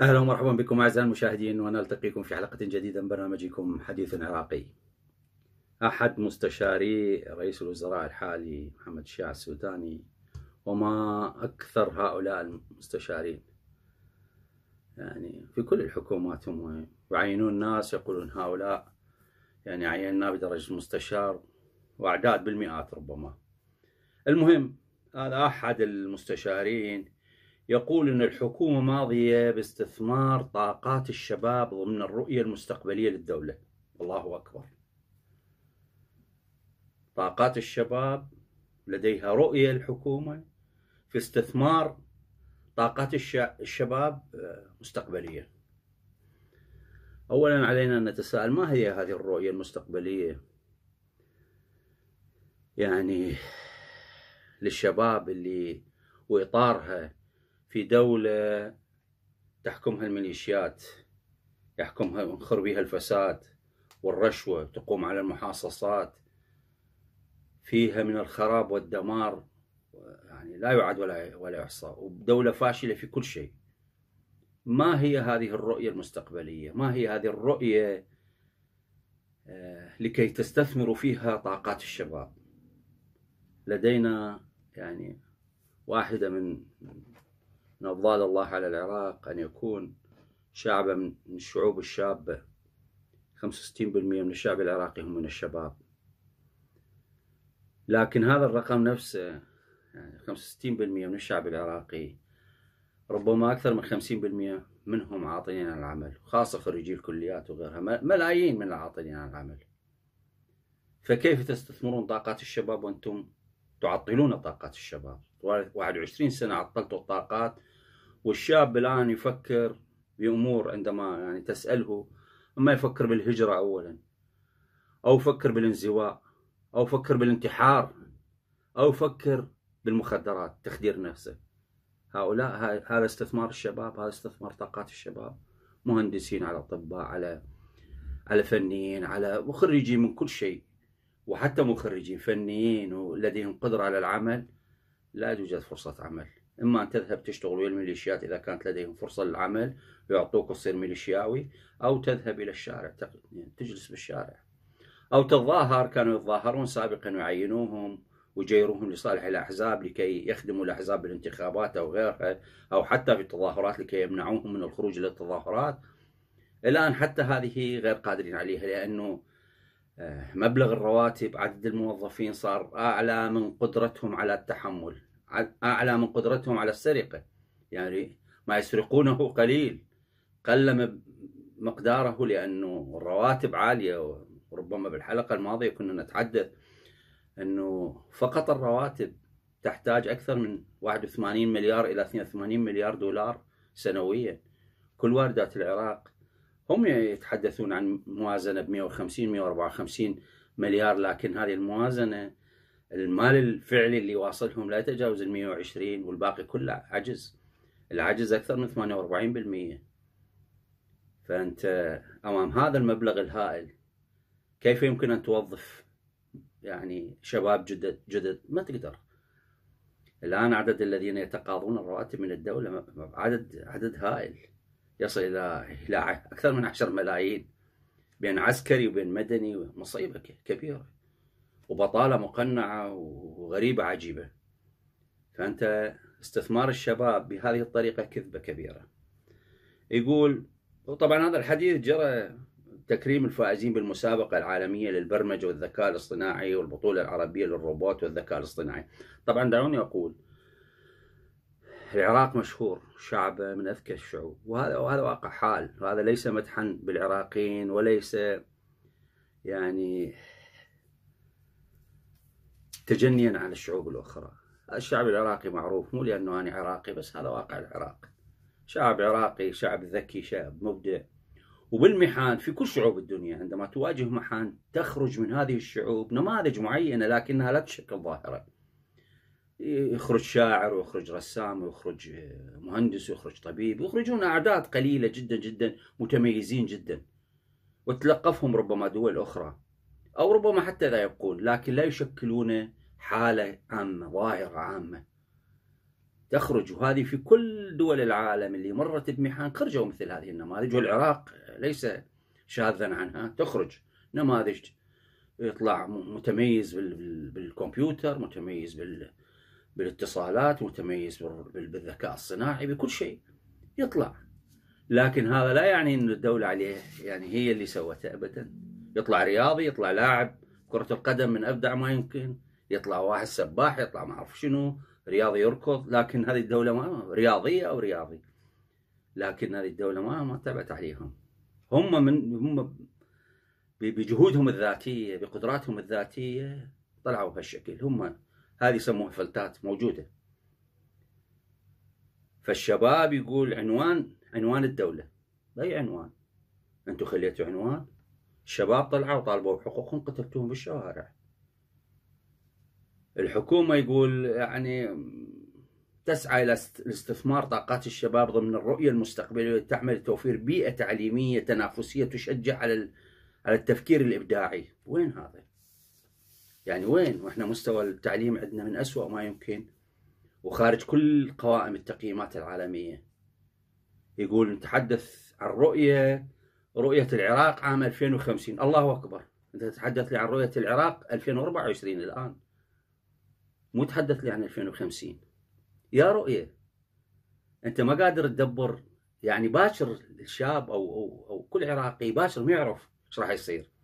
اهلا ومرحبا بكم اعزائي المشاهدين ونلتقيكم في حلقه جديده من برنامجكم حديث عراقي. احد مستشاري رئيس الوزراء الحالي محمد الشيع السوداني وما اكثر هؤلاء المستشارين. يعني في كل الحكومات هم يعينون ناس يقولون هؤلاء يعني عيناه بدرجه مستشار واعداد بالمئات ربما. المهم هذا احد المستشارين يقول أن الحكومة ماضية باستثمار طاقات الشباب ضمن الرؤية المستقبلية للدولة الله أكبر طاقات الشباب لديها رؤية الحكومة في استثمار طاقات الشباب آه، مستقبليا أولا علينا أن نتساءل ما هي هذه الرؤية المستقبلية يعني للشباب اللي وإطارها في دولة تحكمها الميليشيات يحكمها ينخر بها الفساد والرشوة تقوم على المحاصصات فيها من الخراب والدمار يعني لا يعد ولا ولا يحصى ودولة فاشلة في كل شيء ما هي هذه الرؤية المستقبلية ما هي هذه الرؤية آه، لكي تستثمروا فيها طاقات الشباب لدينا يعني واحدة من من الله على العراق أن يكون شعبا من الشعوب الشابة 65% من الشعب العراقي هم من الشباب لكن هذا الرقم نفسه يعني 65% من الشعب العراقي ربما أكثر من 50% منهم عاطلين عن العمل خاصة خريجي الكليات وغيرها ملايين من العاطلين عن العمل فكيف تستثمرون طاقات الشباب وأنتم تعطلون طاقات الشباب 21 سنة عطلتوا الطاقات والشاب الآن يفكر بأمور عندما يعني تسأله أما يفكر بالهجرة أولا أو يفكر بالانزواء أو يفكر بالانتحار أو يفكر بالمخدرات تخدير نفسه هؤلاء هذا استثمار الشباب هذا استثمار طاقات الشباب مهندسين على أطباء على على فنيين على وخريجين من كل شيء وحتى مخرجين فنيين ولديهم قدرة على العمل لا توجد فرصة عمل إما أن تذهب تشتغل ويا الميليشيات إذا كانت لديهم فرصة للعمل ويعطوك تصير ميليشياوي أو تذهب إلى الشارع يعني تجلس بالشارع أو تظاهر كانوا يتظاهرون سابقا ويعينوهم ويجيروهم لصالح الأحزاب لكي يخدموا الأحزاب بالانتخابات أو غيرها أو حتى في التظاهرات لكي يمنعوهم من الخروج للتظاهرات الآن حتى هذه غير قادرين عليها لأنه آه، مبلغ الرواتب عدد الموظفين صار أعلى من قدرتهم على التحمل أعلى من قدرتهم على السرقة يعني ما يسرقونه قليل قل مقداره لأنه الرواتب عالية وربما بالحلقة الماضية كنا نتحدث أنه فقط الرواتب تحتاج أكثر من 81 مليار إلى 82 مليار دولار سنويا كل واردات العراق هم يتحدثون عن موازنه ب 150 154 مليار لكن هذه الموازنه المال الفعلي اللي واصلهم لا يتجاوز ال 120 والباقي كله عجز العجز اكثر من 48% فانت امام هذا المبلغ الهائل كيف يمكن ان توظف يعني شباب جدد جدد ما تقدر الان عدد الذين يتقاضون الرواتب من الدوله عدد عدد هائل يصل إلى إلى أكثر من 10 ملايين بين عسكري وبين مدني مصيبة كبيرة وبطالة مقنعة وغريبة عجيبة فأنت استثمار الشباب بهذه الطريقة كذبة كبيرة يقول وطبعا هذا الحديث جرى تكريم الفائزين بالمسابقة العالمية للبرمجة والذكاء الاصطناعي والبطولة العربية للروبوت والذكاء الاصطناعي طبعا دعوني أقول العراق مشهور شعب من اذكى الشعوب وهذا وهذا واقع حال وهذا ليس مدحا بالعراقيين وليس يعني تجنيا على الشعوب الاخرى الشعب العراقي معروف مو لانه انا عراقي بس هذا واقع العراق شعب عراقي شعب ذكي شعب مبدع وبالمحان في كل شعوب الدنيا عندما تواجه محان تخرج من هذه الشعوب نماذج معينه لكنها لا تشكل ظاهره يخرج شاعر ويخرج رسام ويخرج آه، مهندس ويخرج طبيب ويخرجون أعداد قليلة جدا جدا متميزين جدا وتلقفهم ربما دول أخرى أو ربما حتى لا يبقون لكن لا يشكلون حالة عامة ظاهرة عامة تخرج وهذه في كل دول العالم اللي مرت بمحن خرجوا مثل هذه النماذج والعراق ليس شاذا عنها تخرج نماذج يطلع متميز بالكمبيوتر متميز بال بالاتصالات متميز بالذكاء الصناعي بكل شيء يطلع لكن هذا لا يعني ان الدوله عليه يعني هي اللي سوته ابدا يطلع رياضي يطلع لاعب كره القدم من ابدع ما يمكن يطلع واحد سباح يطلع ما اعرف شنو رياضي يركض لكن هذه الدوله ما رياضيه او رياضي لكن هذه الدوله ما ما تبعت عليهم هم من هم بجهودهم الذاتيه بقدراتهم الذاتيه طلعوا بهالشكل هم هذه يسموها فلتات موجوده فالشباب يقول عنوان عنوان الدوله باي عنوان انتم خليتوا عنوان الشباب طلعوا وطالبوا بحقوقهم قتلتوهم بالشوارع الحكومه يقول يعني تسعى الى استثمار طاقات الشباب ضمن الرؤيه المستقبليه وتعمل تعمل توفير بيئه تعليميه تنافسيه تشجع على على التفكير الابداعي وين هذا يعني وين واحنا مستوى التعليم عندنا من أسوأ ما يمكن وخارج كل قوائم التقييمات العالمية يقول نتحدث عن رؤية رؤية العراق عام 2050 الله أكبر أنت تتحدث لي عن رؤية العراق 2024 الآن مو تحدث لي عن 2050 يا رؤية أنت ما قادر تدبر يعني باشر الشاب أو أو أو كل عراقي باشر ما يعرف ايش راح يصير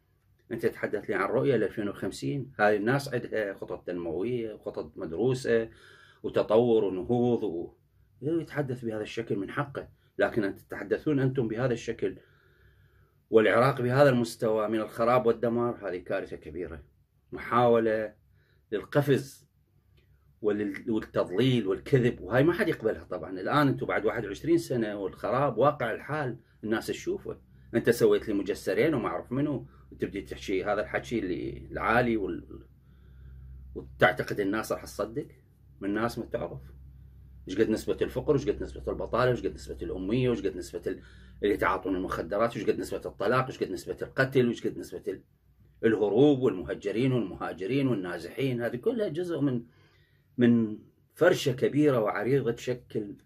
انت تحدث لي عن رؤيه ل 2050 هاي الناس عندها خطط تنمويه وخطط مدروسه وتطور ونهوض و... إيه، يتحدث بهذا الشكل من حقه لكن أنت تتحدثون انتم بهذا الشكل والعراق بهذا المستوى من الخراب والدمار هذه كارثه كبيره محاوله للقفز والتضليل والكذب وهاي ما حد يقبلها طبعا الان انتم بعد 21 سنه والخراب واقع الحال الناس تشوفه انت سويت لي مجسرين وما اعرف منو وتبدي تحكي هذا الحكي اللي العالي وال... وتعتقد الناس راح تصدق من ناس ما تعرف ايش قد نسبة الفقر ايش قد نسبة البطالة ايش قد نسبة الأمية ايش قد نسبة ال... اللي يتعاطون المخدرات ايش قد نسبة الطلاق ايش قد نسبة القتل ايش قد نسبة ال... الهروب والمهجرين والمهاجرين والنازحين هذه كلها جزء من من فرشة كبيرة وعريضة تشكل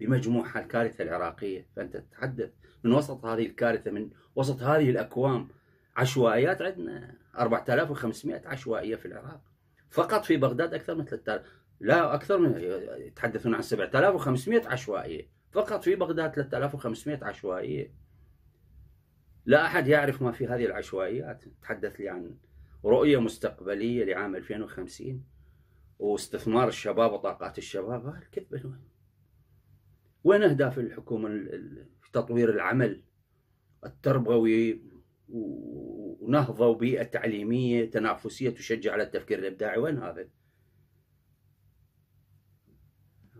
بمجموعها الكارثة العراقية فأنت تتحدث من وسط هذه الكارثة من وسط هذه الأكوام عشوائيات عندنا 4500 عشوائيه في العراق فقط في بغداد اكثر من 3000 لا اكثر من يتحدثون عن 7500 عشوائيه فقط في بغداد 3500 عشوائيه لا احد يعرف ما في هذه العشوائيات تحدث لي عن رؤيه مستقبليه لعام 2050 واستثمار الشباب وطاقات الشباب هاي وين اهداف الحكومه في تطوير العمل التربوي ونهضه وبيئه تعليميه تنافسيه تشجع على التفكير الابداعي وين هذا؟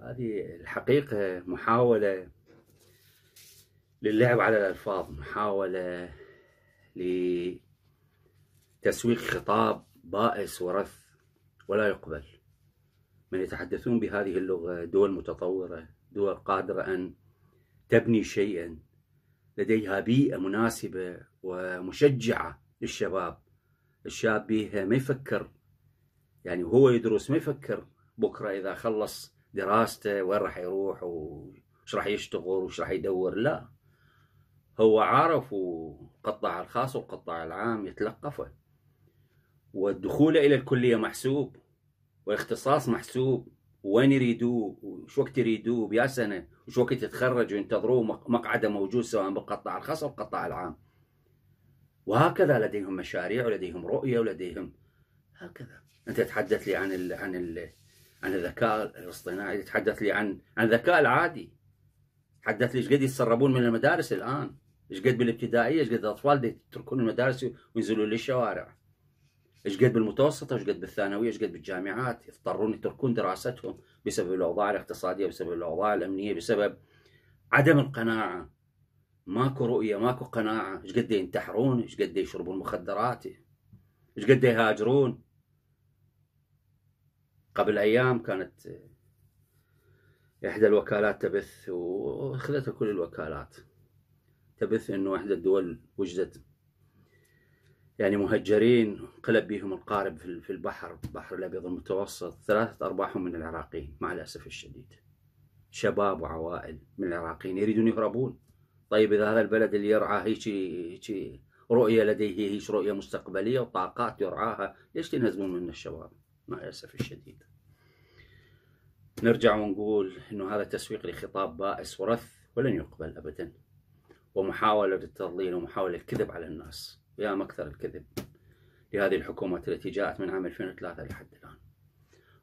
هذه الحقيقه محاوله للعب على الالفاظ محاوله لتسويق خطاب بائس ورث ولا يقبل من يتحدثون بهذه اللغه دول متطوره دول قادره ان تبني شيئا لديها بيئه مناسبه ومشجعة للشباب الشاب بيها ما يفكر يعني وهو يدرس ما يفكر بكرة إذا خلص دراسته وين راح يروح وش راح يشتغل وش راح يدور لا هو عارف وقطع الخاص وقطع العام يتلقفه والدخول إلى الكلية محسوب والاختصاص محسوب وين يريدوه وش وقت يريدوه بيا سنة وش وقت يتخرج وينتظروه مقعده موجود سواء بالقطاع الخاص أو القطاع العام وهكذا لديهم مشاريع ولديهم رؤيه ولديهم هكذا انت تحدث لي عن الـ عن الـ عن الذكاء الاصطناعي تحدث لي عن عن الذكاء العادي تحدث لي ايش قد يتسربون من المدارس الان ايش قد بالابتدائيه ايش قد الاطفال يتركون المدارس وينزلون للشوارع ايش قد بالمتوسطه ايش قد بالثانويه ايش قد بالجامعات يضطرون يتركون دراستهم بسبب الاوضاع الاقتصاديه بسبب الاوضاع الامنيه بسبب عدم القناعه ماكو رؤية ماكو قناعة ايش قد ينتحرون ايش قد يشربون مخدرات ايش قد يهاجرون قبل أيام كانت إحدى الوكالات تبث وأخذتها كل الوكالات تبث أنه إحدى الدول وجدت يعني مهجرين قلب بهم القارب في البحر البحر الأبيض المتوسط ثلاثة أرباعهم من العراقيين مع الأسف الشديد شباب وعوائل من العراقيين يريدون يهربون طيب اذا هذا البلد اللي يرعى هيك هيك رؤيه لديه هيك رؤيه مستقبليه وطاقات يرعاها ليش تنهزمون منه الشباب مع الاسف الشديد نرجع ونقول انه هذا تسويق لخطاب بائس ورث ولن يقبل ابدا ومحاوله التضليل ومحاوله الكذب على الناس يا مكثر الكذب لهذه الحكومات التي جاءت من عام 2003 لحد الان